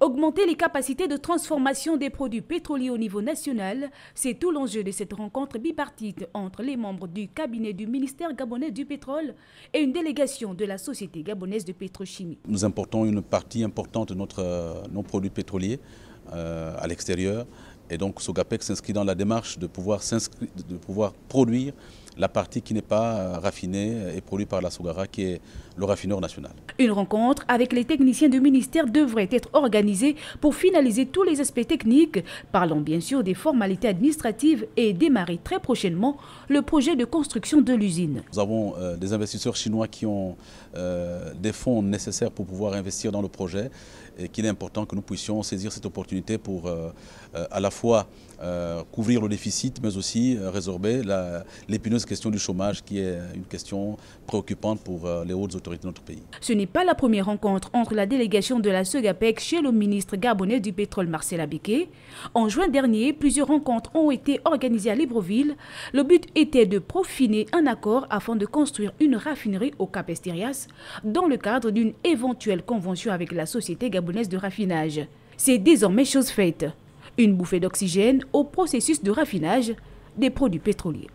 Augmenter les capacités de transformation des produits pétroliers au niveau national, c'est tout l'enjeu de cette rencontre bipartite entre les membres du cabinet du ministère gabonais du pétrole et une délégation de la Société gabonaise de pétrochimie. Nous importons une partie importante de notre, euh, nos produits pétroliers euh, à l'extérieur et donc Sogapec s'inscrit dans la démarche de pouvoir, de pouvoir produire la partie qui n'est pas euh, raffinée et produite par la Sogara, qui est le raffineur national. Une rencontre avec les techniciens du ministère devrait être organisée pour finaliser tous les aspects techniques. Parlons bien sûr des formalités administratives et démarrer très prochainement le projet de construction de l'usine. Nous avons euh, des investisseurs chinois qui ont euh, des fonds nécessaires pour pouvoir investir dans le projet et qu'il est important que nous puissions saisir cette opportunité pour à la fois fois euh, couvrir le déficit, mais aussi euh, résorber l'épineuse question du chômage, qui est une question préoccupante pour euh, les hautes autorités de notre pays. Ce n'est pas la première rencontre entre la délégation de la SEGAPEC chez le ministre gabonais du pétrole Marcel Biquet En juin dernier, plusieurs rencontres ont été organisées à Libreville. Le but était de profiner un accord afin de construire une raffinerie au Cap Estérias dans le cadre d'une éventuelle convention avec la société gabonaise de raffinage. C'est désormais chose faite une bouffée d'oxygène au processus de raffinage des produits pétroliers.